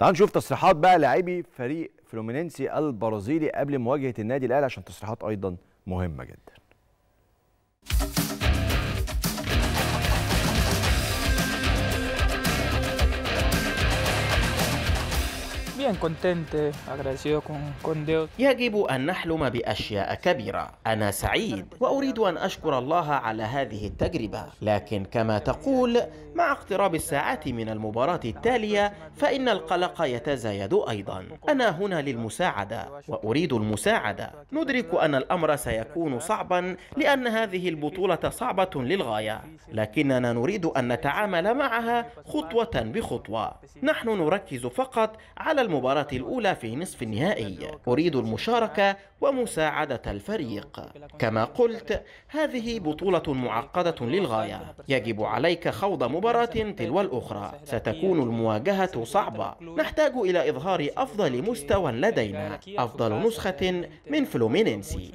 تعالوا نشوف تصريحات بقى لاعبي فريق فلومينينسي البرازيلي قبل مواجهه النادي الاهلي عشان تصريحات ايضا مهمه جدا bien contente, agradecido con, con Dios. يجب أن نحلم بأشياء كبيرة. أنا سعيد وأريد أن أشكر الله على هذه التجربة. لكن كما تقول مع اقتراب الساعات من المباراة التالية فإن القلق يتزايد أيضا. أنا هنا للمساعدة وأريد المساعدة. ندرك أن الأمر سيكون صعبا لأن هذه البطولة صعبة للغاية. لكننا نريد أن نتعامل معها خطوة بخطوة. نحن نركز فقط على المباراة مباراتي الأولى في نصف النهائي أريد المشاركة ومساعدة الفريق كما قلت هذه بطولة معقدة للغاية يجب عليك خوض مباراة تلو الأخرى ستكون المواجهة صعبة نحتاج إلى إظهار أفضل مستوى لدينا أفضل نسخة من فلومينينسي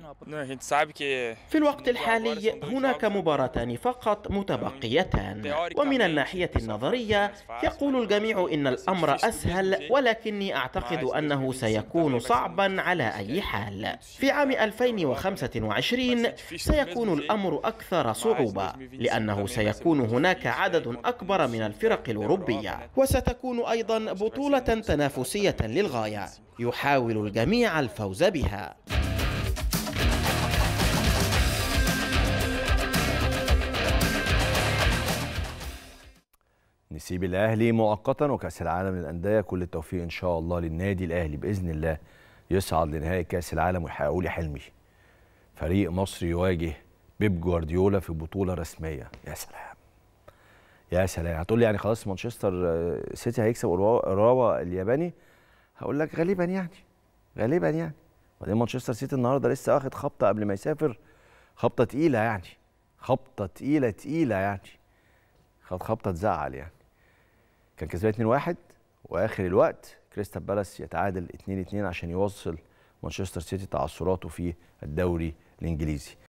في الوقت الحالي هناك مباراتان فقط متبقيتان ومن الناحية النظرية يقول الجميع إن الأمر أسهل ولكني لكني أعتقد أنه سيكون صعبا على أي حال في عام 2025 سيكون eh? الأمر أكثر صعوبة لأنه سيكون هناك عدد أكبر من الفرق الأوروبية وستكون أيضا بطولة تنافسية للغاية يحاول الجميع الفوز بها نسيب الاهلي مؤقتا وكاس العالم للانديه كل التوفيق ان شاء الله للنادي الاهلي باذن الله يصعد لنهائي كاس العالم ويحققوا لي حلمي فريق مصري يواجه بيب جوارديولا في بطوله رسميه يا سلام يا سلام هتقول لي يعني خلاص مانشستر آه، سيتي هيكسب اوراوا الياباني هقول لك غالبا يعني غالبا يعني وبعدين مانشستر سيتي النهارده لسه واخد خبطه قبل ما يسافر خبطه تقيله يعني خبطه تقيله تقيله يعني خبطه تزعل يعني كان كسبان 2-1 واخر الوقت كريستال بالاس يتعادل 2-2 عشان يوصل مانشستر سيتي تعثراته في الدوري الانجليزي